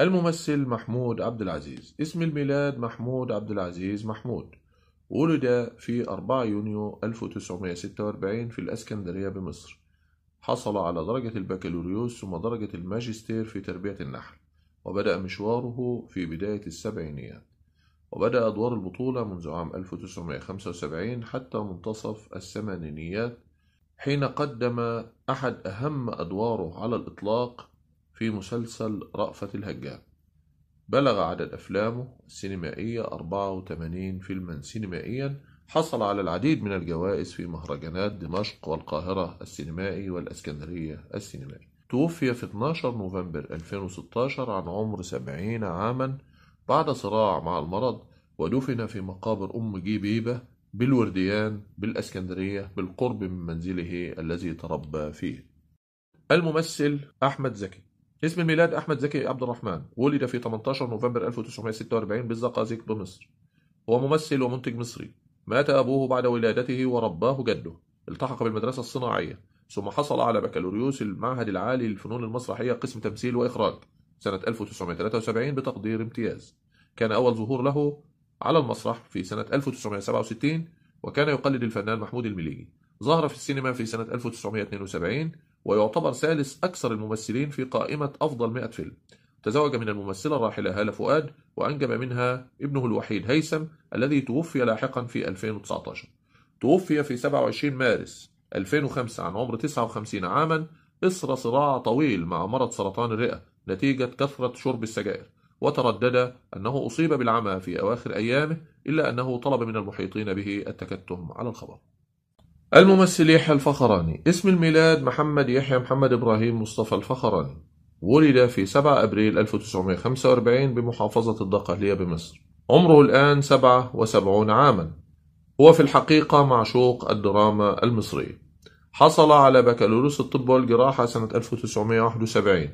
الممثل محمود عبد العزيز اسم الميلاد محمود عبد العزيز محمود ولد في 4 يونيو 1946 في الأسكندرية بمصر حصل على درجة البكالوريوس ثم درجة الماجستير في تربية النحل وبدأ مشواره في بداية السبعينيات وبدأ أدوار البطولة منذ عام 1975 حتى منتصف الثمانينيات حين قدم أحد أهم أدواره على الإطلاق في مسلسل رأفت الهجان بلغ عدد أفلامه السينمائية 84 فيلما سينمائيا حصل على العديد من الجوائز في مهرجانات دمشق والقاهرة السينمائي والأسكندرية السينمائي توفي في 12 نوفمبر 2016 عن عمر 70 عاما بعد صراع مع المرض ودفن في مقابر أم جيبيبة بالورديان بالأسكندرية بالقرب من منزله الذي تربى فيه الممثل أحمد زكي اسم الميلاد أحمد زكي عبد الرحمن ولد في 18 نوفمبر 1946 بالزقازيق بمصر هو ممثل ومنتج مصري مات أبوه بعد ولادته ورباه جده التحق بالمدرسة الصناعية ثم حصل على بكالوريوس المعهد العالي للفنون المسرحية قسم تمثيل وإخراج سنة 1973 بتقدير امتياز كان أول ظهور له على المسرح في سنة 1967 وكان يقلد الفنان محمود المليجي ظهر في السينما في سنة 1972 ويعتبر ثالث أكثر الممثلين في قائمة أفضل 100 فيلم تزوج من الممثلة الراحلة هالة فؤاد وأنجب منها ابنه الوحيد هيثم الذي توفي لاحقا في 2019 توفي في 27 مارس 2005 عن عمر 59 عاما إثر صراع طويل مع مرض سرطان الرئة نتيجة كثرة شرب السجائر وتردد أنه أصيب بالعمى في أواخر أيامه إلا أنه طلب من المحيطين به التكتم على الخبر الممثل يحيى الفخراني اسم الميلاد محمد يحيى محمد إبراهيم مصطفى الفخراني ولد في 7 أبريل 1945 بمحافظة الدقهلية بمصر عمره الآن 77 عاما هو في الحقيقة معشوق الدراما المصرية حصل على بكالوريوس الطب والجراحة سنة 1971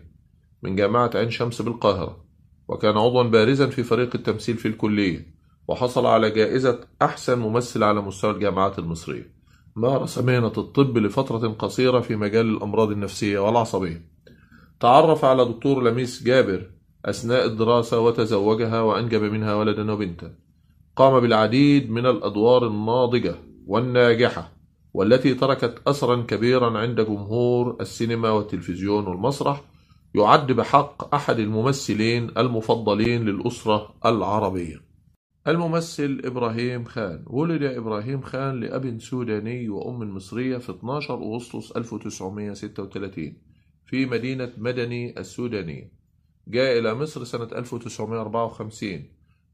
من جامعة عين شمس بالقاهرة وكان عضوا بارزا في فريق التمثيل في الكلية وحصل على جائزة أحسن ممثل على مستوى الجامعات المصرية مارس مهنة الطب لفترة قصيرة في مجال الأمراض النفسية والعصبية تعرف على دكتور لميس جابر أثناء الدراسة وتزوجها وأنجب منها ولدا وبنتا قام بالعديد من الأدوار الناضجة والناجحة والتي تركت أثرا كبيرا عند جمهور السينما والتلفزيون والمسرح يعد بحق أحد الممثلين المفضلين للأسرة العربية الممثل إبراهيم خان ولد إبراهيم خان لأب سوداني وأم مصرية في 12 أغسطس 1936 في مدينة مدني السودانية جاء إلى مصر سنة 1954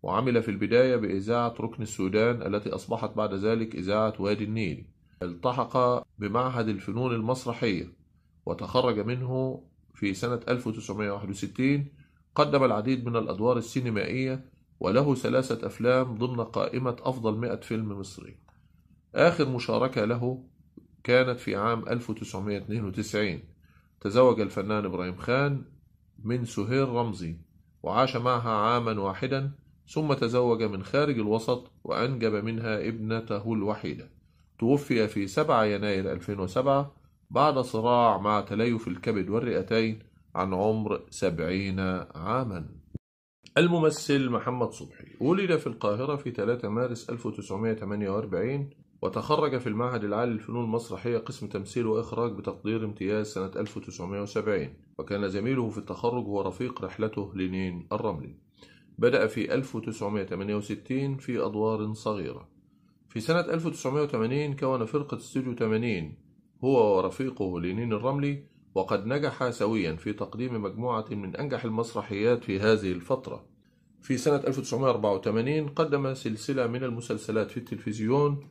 وعمل في البداية بإذاعة ركن السودان التي أصبحت بعد ذلك إذاعة وادي النيل التحق بمعهد الفنون المسرحية وتخرج منه في سنة 1961 قدم العديد من الأدوار السينمائية وله ثلاثة أفلام ضمن قائمة أفضل مئة فيلم مصري آخر مشاركة له كانت في عام 1992 تزوج الفنان إبراهيم خان من سهير رمزي وعاش معها عاما واحدا ثم تزوج من خارج الوسط وأنجب منها ابنته الوحيدة توفي في 7 يناير 2007 بعد صراع مع تليف الكبد والرئتين عن عمر 70 عاماً الممثل محمد صبحي ولد في القاهرة في 3 مارس 1948 وتخرج في المعهد العالي للفنون المسرحية قسم تمثيل وإخراج بتقدير امتياز سنة 1970 وكان زميله في التخرج هو رفيق رحلته لينين الرملي بدأ في 1968 في أدوار صغيرة في سنة 1980 كون فرقة استوديو 80 هو ورفيقه لينين الرملي وقد نجح سويا في تقديم مجموعة من أنجح المسرحيات في هذه الفترة في سنة 1984 قدم سلسلة من المسلسلات في التلفزيون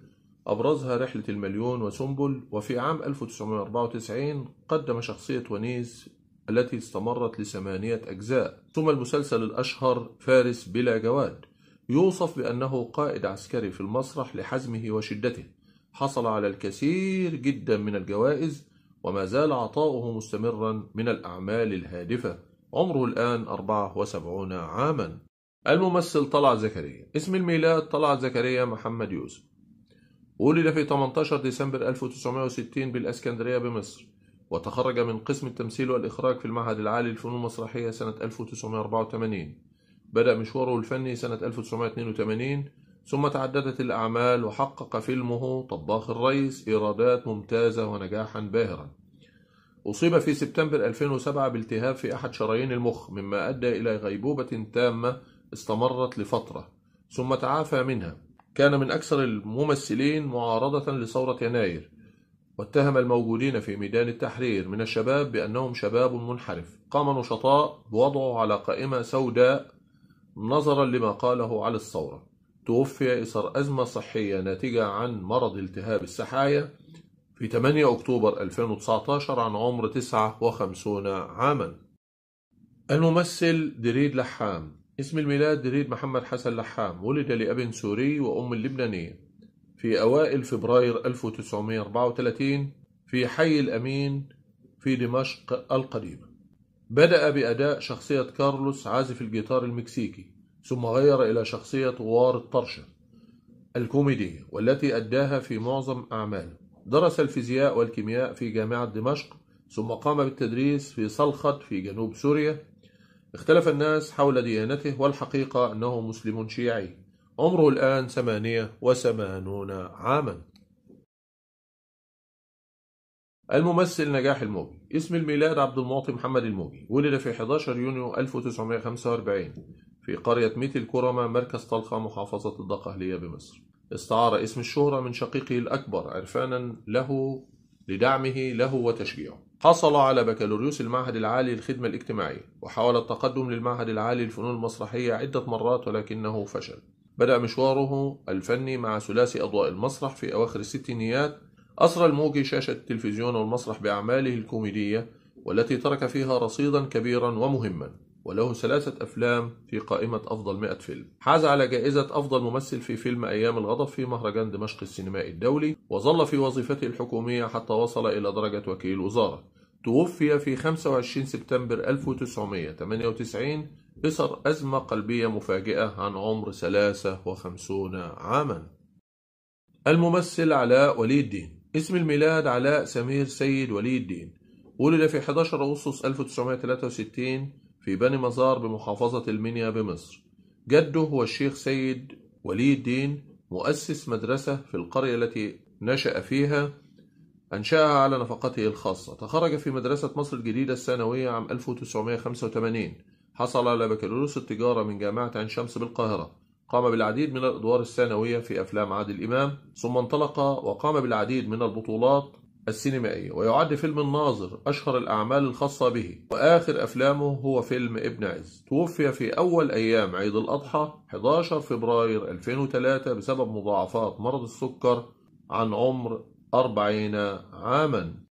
أبرزها رحلة المليون وسنبل وفي عام 1994 قدم شخصية ونيز التي استمرت لثمانية أجزاء ثم المسلسل الأشهر فارس بلا جواد يوصف بأنه قائد عسكري في المسرح لحزمه وشدته حصل على الكثير جدا من الجوائز وما زال عطاؤه مستمرا من الأعمال الهادفة عمره الآن 74 عاما الممثل طلع زكريا اسم الميلاد طلع زكريا محمد يوسف ولد في 18 ديسمبر 1960 بالأسكندرية بمصر وتخرج من قسم التمثيل والإخراج في المعهد العالي للفنون المسرحية سنة 1984 بدأ مشواره الفني سنة 1982 ثم تعددت الأعمال وحقق فيلمه طباخ الريس إيرادات ممتازة ونجاحا باهرا أصيب في سبتمبر 2007 بالتهاب في أحد شرايين المخ مما أدى إلى غيبوبة تامة استمرت لفترة ثم تعافى منها كان من أكثر الممثلين معارضة لثورة يناير واتهم الموجودين في ميدان التحرير من الشباب بأنهم شباب منحرف قام نشطاء بوضعه على قائمة سوداء نظرا لما قاله على الثورة توفي إثر أزمة صحية ناتجة عن مرض التهاب السحايا في 8 أكتوبر 2019 عن عمر 59 عاما الممثل دريد لحام اسم الميلاد دريد محمد حسن لحام ولد لأب سوري وأم لبنانية في أوائل فبراير 1934 في حي الأمين في دمشق القديمة بدأ بأداء شخصية كارلوس عازف الجيتار المكسيكي ثم غير إلى شخصية غوار الطرشة الكوميدية والتي أداها في معظم أعماله درس الفيزياء والكيمياء في جامعة دمشق ثم قام بالتدريس في صلخت في جنوب سوريا اختلف الناس حول ديانته والحقيقة أنه مسلم شيعي عمره الآن ثمانية وثمانون عاما الممثل نجاح الموجي اسم الميلاد عبد المعطي محمد الموجي ولد في 11 يونيو 1945 في قرية ميت الكرمة مركز طلخة محافظة الدقهلية بمصر استعار اسم الشهرة من شقيقه الأكبر عرفانا له لدعمه له وتشجيعه حصل على بكالوريوس المعهد العالي للخدمة الاجتماعية وحاول التقدم للمعهد العالي للفنون المسرحية عدة مرات ولكنه فشل بدأ مشواره الفني مع ثلاثي أضواء المسرح في أواخر الستينيات أسرى الموجي شاشة التلفزيون والمسرح بأعماله الكوميدية والتي ترك فيها رصيدا كبيرا ومهما وله ثلاثة أفلام في قائمة أفضل 100 فيلم. حاز على جائزة أفضل ممثل في فيلم أيام الغضب في مهرجان دمشق السينمائي الدولي، وظل في وظيفته الحكومية حتى وصل إلى درجة وكيل وزارة. توفي في 25 سبتمبر 1998 بصر أزمة قلبية مفاجئة عن عمر 53 عاما. الممثل علاء ولي الدين اسم الميلاد علاء سمير سيد ولي الدين ولد في 11 أغسطس 1963 في بني مزار بمحافظة المنيا بمصر جده هو الشيخ سيد ولي الدين مؤسس مدرسة في القرية التي نشأ فيها أنشأها على نفقته الخاصة تخرج في مدرسة مصر الجديدة الثانوية عام 1985 حصل على بكالوريوس التجارة من جامعة عين شمس بالقاهرة قام بالعديد من الأدوار الثانوية في أفلام عادل إمام ثم انطلق وقام بالعديد من البطولات السينمائية ويعد فيلم الناظر أشهر الأعمال الخاصة به وآخر أفلامه هو فيلم ابن عز توفي في أول أيام عيد الأضحى 11 فبراير 2003 بسبب مضاعفات مرض السكر عن عمر 40 عاما